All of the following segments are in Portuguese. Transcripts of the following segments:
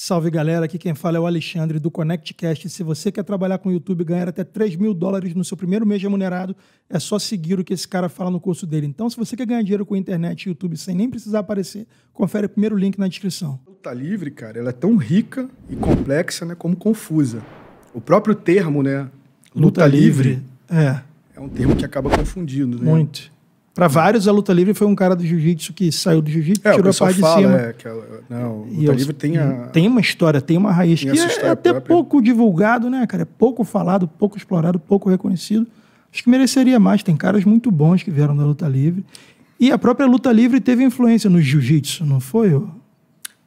Salve galera, aqui quem fala é o Alexandre do ConnectCast. Se você quer trabalhar com o YouTube e ganhar até 3 mil dólares no seu primeiro mês remunerado, é só seguir o que esse cara fala no curso dele. Então, se você quer ganhar dinheiro com a internet e YouTube sem nem precisar aparecer, confere o primeiro link na descrição. luta livre, cara, ela é tão rica e complexa né, como confusa. O próprio termo, né? Luta, luta livre, livre, é. é um termo que acaba confundindo, né? Muito. Para vários, a luta livre foi um cara do jiu-jitsu que saiu do jiu-jitsu, é, tirou a parte de cima. É, que a, é é, não, luta livre tem a... Tem uma história, tem uma raiz tem que é, é até pouco divulgado, né, cara? É pouco falado, pouco explorado, pouco reconhecido. Acho que mereceria mais. Tem caras muito bons que vieram da luta livre. E a própria luta livre teve influência no jiu-jitsu, não foi?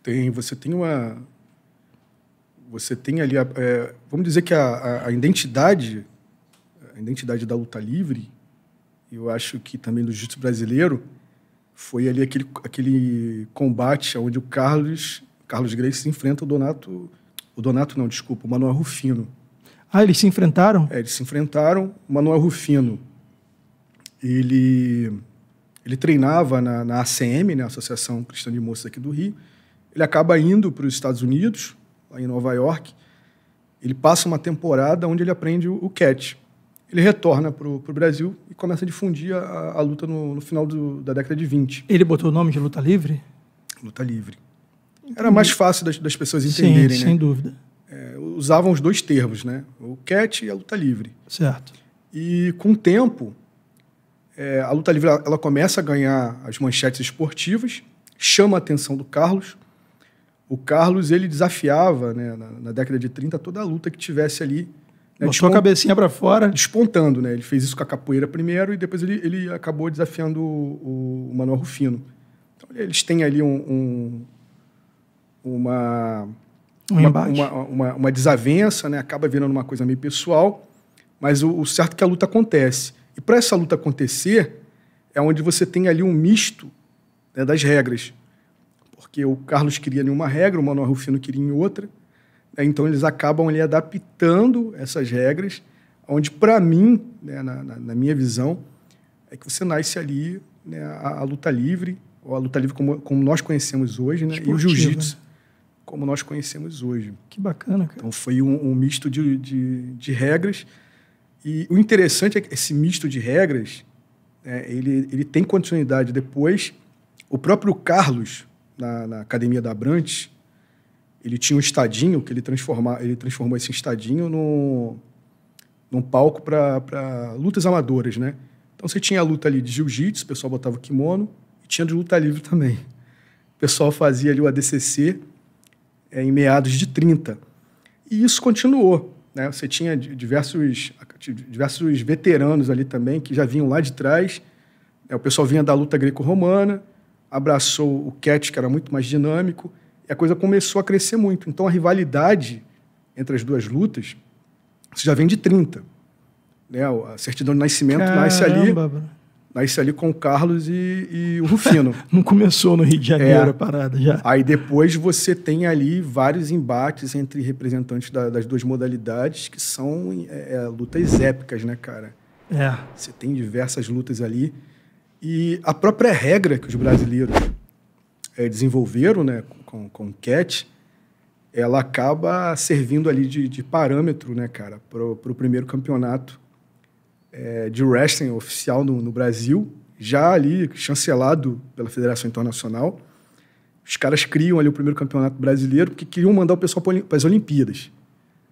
Tem, você tem uma... Você tem ali, a, é, vamos dizer que a, a, a identidade, a identidade da luta livre eu acho que também no jiu-jitsu brasileiro, foi ali aquele, aquele combate onde o Carlos, Carlos Grace enfrenta o Donato, o Donato não, desculpa, o Manuel Rufino. Ah, eles se enfrentaram? É, eles se enfrentaram. O Manuel Rufino, ele, ele treinava na, na ACM, né, Associação Cristã de Moças aqui do Rio. Ele acaba indo para os Estados Unidos, lá em Nova York. Ele passa uma temporada onde ele aprende o, o catch ele retorna para o Brasil e começa a difundir a, a luta no, no final do, da década de 20. Ele botou o nome de Luta Livre? Luta Livre. Entendi. Era mais fácil das, das pessoas entenderem, Sim, né? sem dúvida. É, usavam os dois termos, né? O cat e a luta livre. Certo. E com o tempo, é, a luta livre ela, ela começa a ganhar as manchetes esportivas, chama a atenção do Carlos. O Carlos ele desafiava, né, na, na década de 30, toda a luta que tivesse ali né? Botou tipo a cabecinha para fora. Despontando, né? Ele fez isso com a capoeira primeiro e depois ele, ele acabou desafiando o, o Manuel Rufino. Então, eles têm ali um, um uma, um uma, uma, uma, uma, desavença, né? Acaba virando uma coisa meio pessoal, mas o, o certo é que a luta acontece. E para essa luta acontecer, é onde você tem ali um misto né, das regras. Porque o Carlos queria em uma regra, o Manuel Rufino queria em outra. É, então, eles acabam ali adaptando essas regras, onde, para mim, né, na, na, minha visão, é que você nasce ali né, a, a, luta livre, ou a luta livre como, como nós conhecemos hoje, né, e o jiu-jitsu como nós conhecemos hoje. Que bacana, cara. Então, foi um, um misto de, de, de, regras. E o interessante é que esse misto de regras, né, ele, ele tem continuidade depois. O próprio Carlos, na, na Academia da Abrantes, ele tinha um estadinho que ele transformar, ele transformou esse estadinho no num palco para lutas amadoras, né? Então você tinha a luta ali de jiu-jitsu, o pessoal botava kimono, e tinha de luta livre também. O pessoal fazia ali o ADCC é, em meados de 30. E isso continuou, né? Você tinha diversos diversos veteranos ali também que já vinham lá de trás. É, o pessoal vinha da luta greco-romana, abraçou o catch, que era muito mais dinâmico, a coisa começou a crescer muito. Então a rivalidade entre as duas lutas já vem de 30. Né? A certidão de nascimento Caramba. nasce ali. Nasce ali com o Carlos e, e o Rufino. Não começou no Rio de Janeiro é. a parada já. Aí depois você tem ali vários embates entre representantes da, das duas modalidades, que são é, é lutas épicas, né, cara? É. Você tem diversas lutas ali. E a própria regra que os brasileiros é, desenvolveram né, com, com o CAT, ela acaba servindo ali de, de parâmetro, né, cara, para o primeiro campeonato é, de wrestling oficial no, no, Brasil, já ali chancelado pela Federação Internacional. Os caras criam ali o primeiro campeonato brasileiro, porque queriam mandar o pessoal para as Olimpíadas,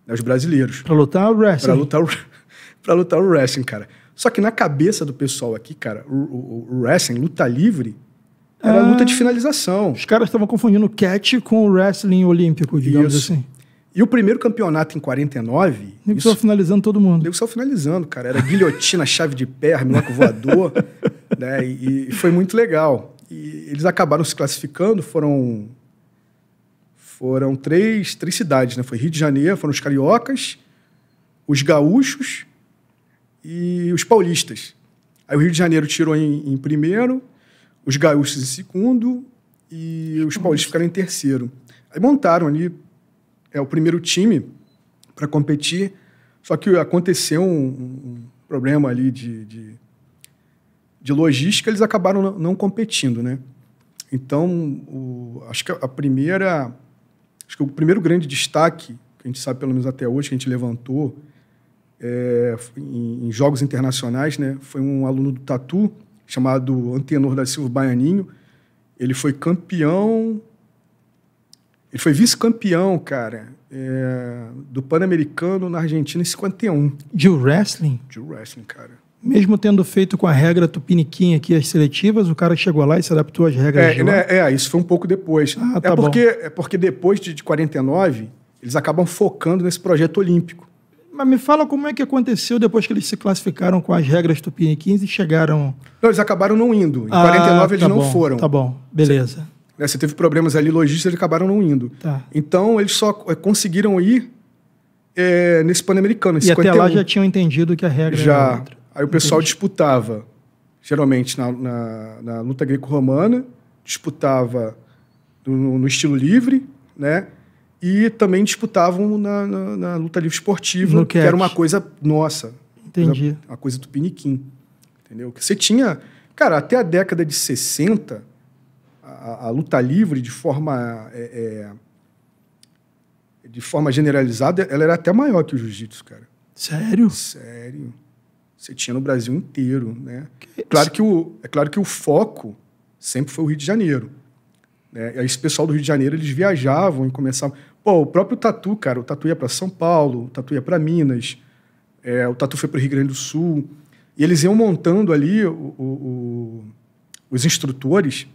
né, os brasileiros. Para lutar o wrestling. Para lutar, o, lutar o wrestling, cara. Só que na cabeça do pessoal aqui, cara, o, o, o wrestling, luta livre, era ah, luta de ah. finalização. Os caras estavam confundindo o catch com o wrestling olímpico, digamos Isso. assim. E o primeiro campeonato em 49. Nego só finalizando todo mundo. Nego só finalizando, cara. Era guilhotina, chave de pé, arminhoco voador. né? E, e, foi muito legal. E eles acabaram se classificando, foram. Foram três, três cidades, né? Foi Rio de Janeiro, foram os cariocas, os gaúchos e os paulistas. Aí o Rio de Janeiro tirou em, em primeiro, os gaúchos em segundo e os uhum. paulistas ficaram em terceiro. Aí montaram ali é o primeiro time para competir, só que aconteceu um, um problema ali de, de, de, logística, eles acabaram não, competindo, né? Então, o, acho que a primeira, acho que o primeiro grande destaque que a gente sabe pelo menos até hoje que a gente levantou é, em, em jogos internacionais, né? Foi um aluno do Tatu chamado Antenor da Silva Baianinho. Ele foi campeão. Ele foi vice-campeão, cara, é, do Pan-Americano na Argentina em 51. De wrestling? De wrestling, cara. Mesmo tendo feito com a regra tupiniquim aqui as seletivas, o cara chegou lá e se adaptou às regras é, né, é isso foi um pouco depois. Ah, tá é, porque, bom. é porque depois de, de 49, eles acabam focando nesse projeto olímpico. Mas me fala como é que aconteceu depois que eles se classificaram com as regras Tupiniquins e chegaram. Não, eles acabaram não indo. Em ah, 49 eles tá não bom, foram. Tá bom, beleza. Você, né, você teve problemas ali logísticos, eles acabaram não indo. Tá. Então eles só eh, conseguiram ir é, nesse Pan-Americano. E 51. até lá já tinham entendido que a regra já. Aí o Entendi. pessoal disputava, geralmente na, na, na luta greco-romana, disputava no, no estilo livre, né? e também disputavam na, na, na luta livre esportiva, que era uma coisa nossa. Entendi. A coisa do piniquim. Entendeu? Que você tinha. Cara, até a década de 60, a, a luta livre, de forma. É, é, de forma generalizada, ela era até maior que o jiu-jitsu, cara. Sério? Sério. Você tinha no Brasil inteiro, né? Que é claro que o, é claro que o foco sempre foi o Rio de Janeiro. Né? Esse pessoal do Rio de Janeiro, eles viajavam e começavam. Pô, o próprio Tatu, cara, o Tatu ia para São Paulo, o Tatu ia para Minas, é, o Tatu foi para o Rio Grande do Sul. E eles iam montando ali o, o, o, os instrutores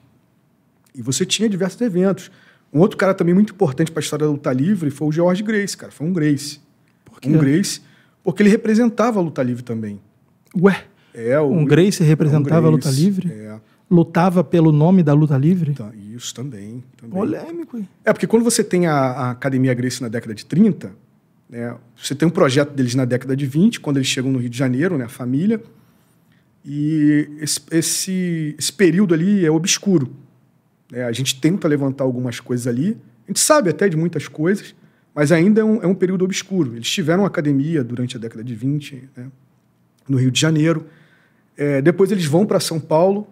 e você tinha diversos eventos. Um outro cara também muito importante para a história da luta livre foi o George Grace, cara. Foi um Grace. Por quê? Um Grace, porque ele representava a luta livre também. Ué? É, um Grace representava um Grace, a luta livre? É. Lutava pelo nome da luta livre? Então, isso também. também. Polêmico, hein? É, porque quando você tem a, a Academia Grace na década de 30, né, você tem um projeto deles na década de 20, quando eles chegam no Rio de Janeiro, né, a família, e esse, esse, esse período ali é obscuro. Né? A gente tenta levantar algumas coisas ali, a gente sabe até de muitas coisas, mas ainda é um, é um período obscuro. Eles tiveram academia durante a década de 20, né, no Rio de Janeiro. É, depois eles vão para São Paulo,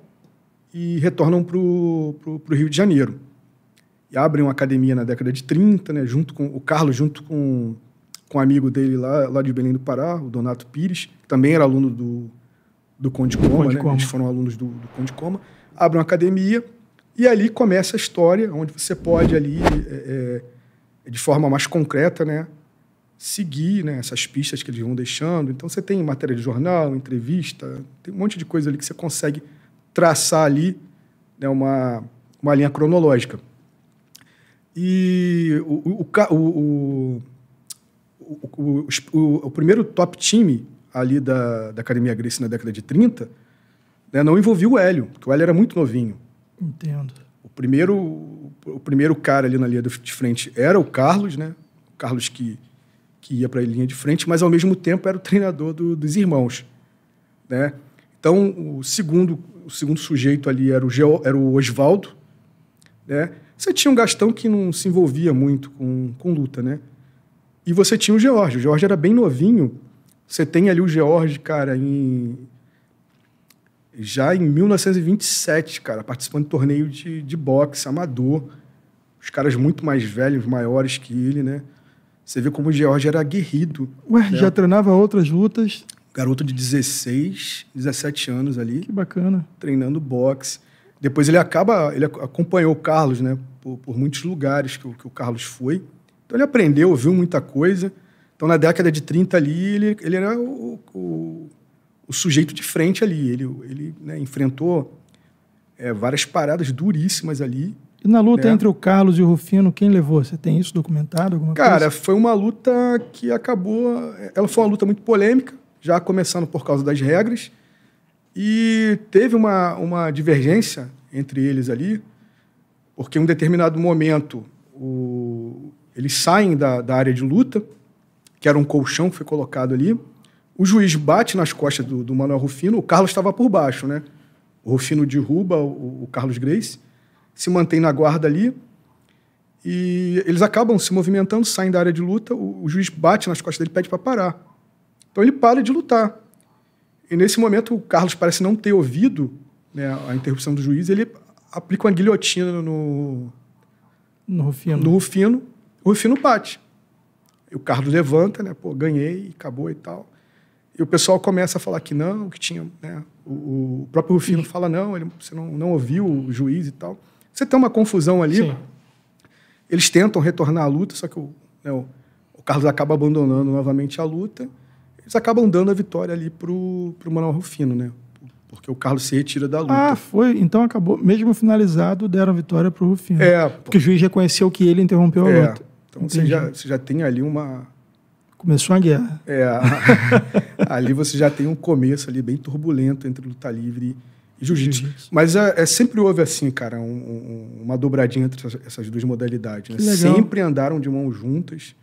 e retornam para o Rio de Janeiro. E abrem uma academia na década de 30, né, junto com o Carlos, junto com, com um amigo dele lá, lá de Belém do Pará, o Donato Pires, que também era aluno do, do Conde Coma, Conde né? Coma. eles foram alunos do, do Conde Coma, abrem uma academia e ali começa a história, onde você pode ali, é, é, é de forma mais concreta, né, seguir né, essas pistas que eles vão deixando. Então você tem matéria de jornal, entrevista, tem um monte de coisa ali que você consegue traçar ali né, uma, uma linha cronológica. E o, o, o, o, primeiro top time ali da, da Academia Grace na década de 30 né, não envolvia o Hélio, porque o Hélio era muito novinho. Entendo. O primeiro, o primeiro cara ali na linha de frente era o Carlos, né? O Carlos que, que ia para a linha de frente, mas ao mesmo tempo era o treinador do, dos irmãos, né? Então, o segundo, o segundo sujeito ali era o, Geo, era o Oswaldo. Né? Você tinha um Gastão que não se envolvia muito com, com luta, né? E você tinha o George. O George era bem novinho. Você tem ali o George, cara, em... já em 1927, cara, participando de torneio de, de boxe amador. Os caras muito mais velhos, maiores que ele, né? Você vê como o George era aguerrido. Ué, né? já treinava outras lutas? garoto de 16, 17 anos ali. Que bacana. Treinando boxe. Depois ele acaba, ele acompanhou o Carlos, né? Por, por muitos lugares que o, que o, Carlos foi. Então ele aprendeu, ouviu muita coisa. Então na década de 30 ali, ele, ele era o, o, o sujeito de frente ali. Ele, ele né, enfrentou é, várias paradas duríssimas ali. E na luta né? entre o Carlos e o Rufino, quem levou? Você tem isso documentado? Alguma Cara, coisa? foi uma luta que acabou. É, ela foi uma luta muito polêmica já começando por causa das regras. E teve uma, uma divergência entre eles ali, porque em um determinado momento o, eles saem da, da área de luta, que era um colchão que foi colocado ali. O juiz bate nas costas do, do Manuel Rufino, o Carlos estava por baixo, né? O Rufino derruba o, o Carlos Grace, se mantém na guarda ali, e eles acabam se movimentando, saem da área de luta, o, o juiz bate nas costas dele pede para parar. Então ele para de lutar. E nesse momento o Carlos parece não ter ouvido né, a interrupção do juiz, ele aplica uma guilhotina no no Rufino. No Rufino, o Rufino bate. E o Carlos levanta, né, pô, ganhei, acabou e tal. E o pessoal começa a falar que não, que tinha, né, o, o próprio Rufino Sim. fala não, ele, você não, não ouviu o juiz e tal. Você tem uma confusão ali. Sim. Eles tentam retornar à luta, só que o, né, o, o Carlos acaba abandonando novamente a luta. Eles acabam dando a vitória ali pro, pro Manuel Rufino, né? Porque o Carlos se retira da luta. Ah, foi. Então acabou. Mesmo finalizado, deram a vitória pro Rufino. É. Porque pô. o juiz reconheceu que ele interrompeu a é. luta. Então você já, você já tem ali uma. Começou a guerra. É. ali você já tem um começo ali bem turbulento entre luta livre e jiu-jitsu. Jiu Mas é, é, sempre houve assim, cara, um, um, uma dobradinha entre essas, duas modalidades. Né? Sempre andaram de mãos juntas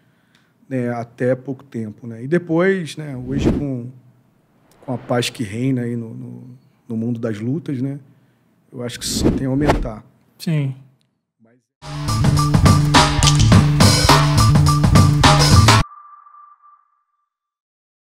né, até pouco tempo. Né? E depois, né, hoje com, com a paz que reina aí no, no, no mundo das lutas, né, eu acho que isso só tem a aumentar. Sim. Mas...